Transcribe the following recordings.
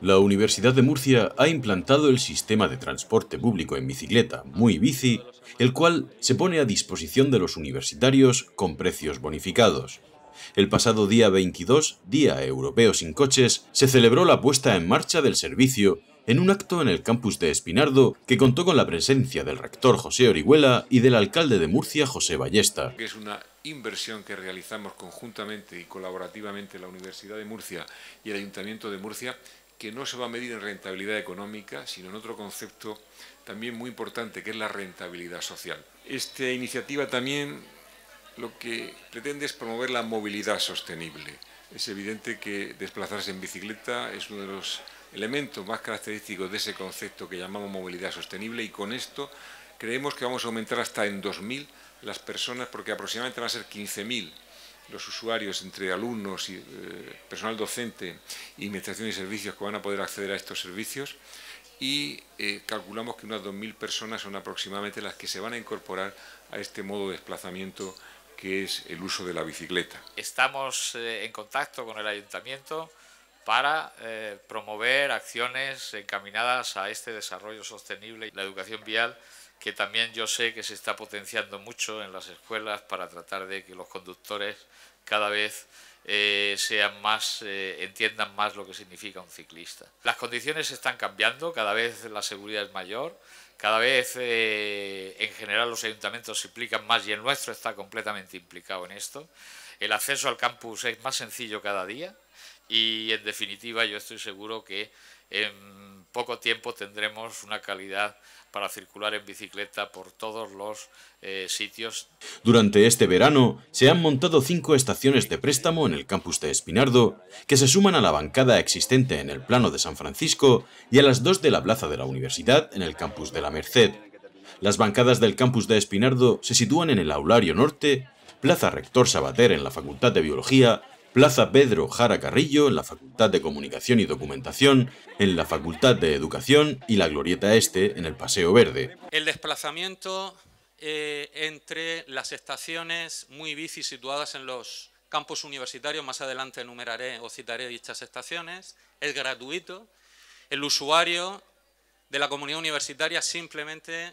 La Universidad de Murcia ha implantado el sistema de transporte público en bicicleta, muy bici, el cual se pone a disposición de los universitarios con precios bonificados. El pasado día 22, Día Europeo sin Coches, se celebró la puesta en marcha del servicio en un acto en el campus de Espinardo que contó con la presencia del rector José Orihuela y del alcalde de Murcia José Ballesta. Es una inversión que realizamos conjuntamente y colaborativamente la Universidad de Murcia y el Ayuntamiento de Murcia que no se va a medir en rentabilidad económica, sino en otro concepto también muy importante, que es la rentabilidad social. Esta iniciativa también lo que pretende es promover la movilidad sostenible. Es evidente que desplazarse en bicicleta es uno de los elementos más característicos de ese concepto que llamamos movilidad sostenible y con esto creemos que vamos a aumentar hasta en 2.000 las personas, porque aproximadamente van a ser 15.000 los usuarios, entre alumnos y eh, personal docente y administración y servicios que van a poder acceder a estos servicios y eh, calculamos que unas 2.000 personas son aproximadamente las que se van a incorporar a este modo de desplazamiento que es el uso de la bicicleta. Estamos eh, en contacto con el ayuntamiento para eh, promover acciones encaminadas a este desarrollo sostenible y la educación vial que también yo sé que se está potenciando mucho en las escuelas para tratar de que los conductores cada vez eh, sean más, eh, entiendan más lo que significa un ciclista. Las condiciones están cambiando, cada vez la seguridad es mayor, cada vez en general los ayuntamientos se implican más y el nuestro está completamente implicado en esto. El acceso al campus es más sencillo cada día, y en definitiva yo estoy seguro que en poco tiempo tendremos una calidad para circular en bicicleta por todos los eh, sitios. Durante este verano se han montado cinco estaciones de préstamo en el campus de Espinardo, que se suman a la bancada existente en el plano de San Francisco y a las dos de la plaza de la universidad en el campus de la Merced. Las bancadas del campus de Espinardo se sitúan en el aulario norte, plaza rector Sabater en la Facultad de Biología Plaza Pedro Jara Carrillo, en la Facultad de Comunicación y Documentación, en la Facultad de Educación y la Glorieta Este, en el Paseo Verde. El desplazamiento eh, entre las estaciones muy bici situadas en los campus universitarios, más adelante enumeraré o citaré dichas estaciones, es gratuito. El usuario de la comunidad universitaria simplemente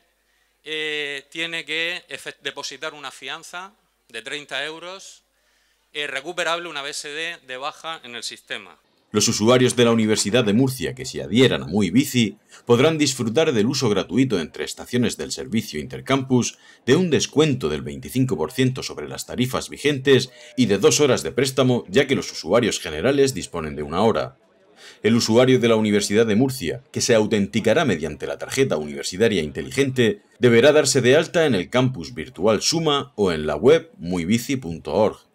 eh, tiene que depositar una fianza de 30 euros es eh, recuperable una BSD de baja en el sistema. Los usuarios de la Universidad de Murcia que se adhieran a MuyBici podrán disfrutar del uso gratuito entre estaciones del servicio Intercampus, de un descuento del 25% sobre las tarifas vigentes y de dos horas de préstamo ya que los usuarios generales disponen de una hora. El usuario de la Universidad de Murcia, que se autenticará mediante la tarjeta universitaria inteligente, deberá darse de alta en el campus virtual Suma o en la web muybici.org.